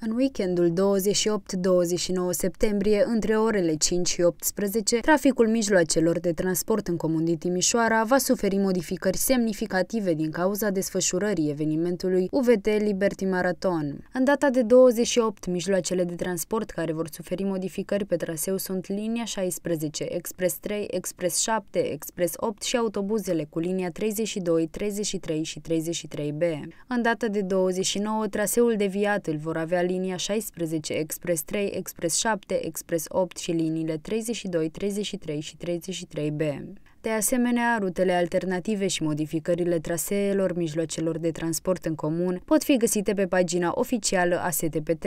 În weekendul 28-29 septembrie, între orele 5 și 18, traficul mijloacelor de transport în Comunii Timișoara va suferi modificări semnificative din cauza desfășurării evenimentului UVT Liberty Marathon. În data de 28, mijloacele de transport care vor suferi modificări pe traseu sunt linia 16, Express 3, Express 7, Express 8 și autobuzele cu linia 32, 33 și 33B. În data de 29, traseul deviat îl vor avea linia 16, Express 3, Express 7, Express 8 și liniile 32, 33 și 33B. De asemenea, rutele alternative și modificările traseelor mijloacelor de transport în comun pot fi găsite pe pagina oficială a STPT.